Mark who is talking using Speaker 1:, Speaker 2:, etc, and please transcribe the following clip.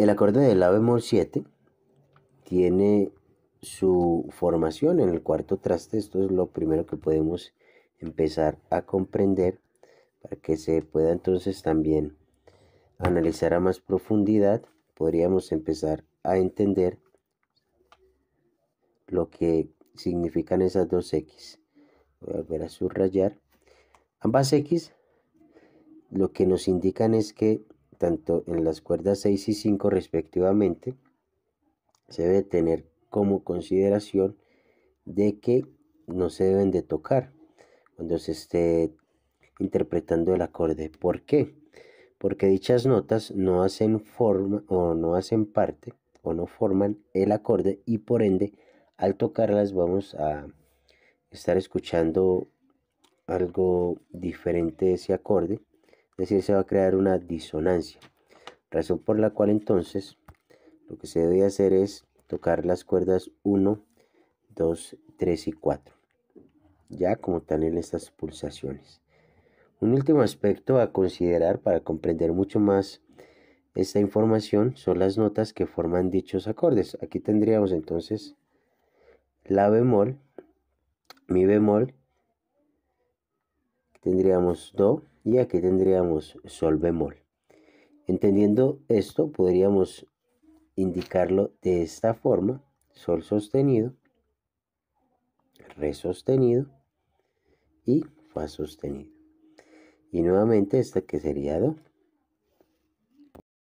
Speaker 1: El acorde de La bemol 7 tiene su formación en el cuarto traste. Esto es lo primero que podemos empezar a comprender para que se pueda entonces también analizar a más profundidad. Podríamos empezar a entender lo que significan esas dos X. Voy a volver a subrayar. Ambas X lo que nos indican es que tanto en las cuerdas 6 y 5 respectivamente, se debe tener como consideración de que no se deben de tocar cuando se esté interpretando el acorde. ¿Por qué? Porque dichas notas no hacen forma o no hacen parte o no forman el acorde y por ende al tocarlas vamos a estar escuchando algo diferente de ese acorde decir, se va a crear una disonancia. Razón por la cual entonces lo que se debe hacer es tocar las cuerdas 1, 2, 3 y 4. Ya como están en estas pulsaciones. Un último aspecto a considerar para comprender mucho más esta información son las notas que forman dichos acordes. Aquí tendríamos entonces la bemol, mi bemol tendríamos Do y aquí tendríamos Sol bemol. Entendiendo esto, podríamos indicarlo de esta forma, Sol sostenido, Re sostenido y Fa sostenido. Y nuevamente esta que sería Do.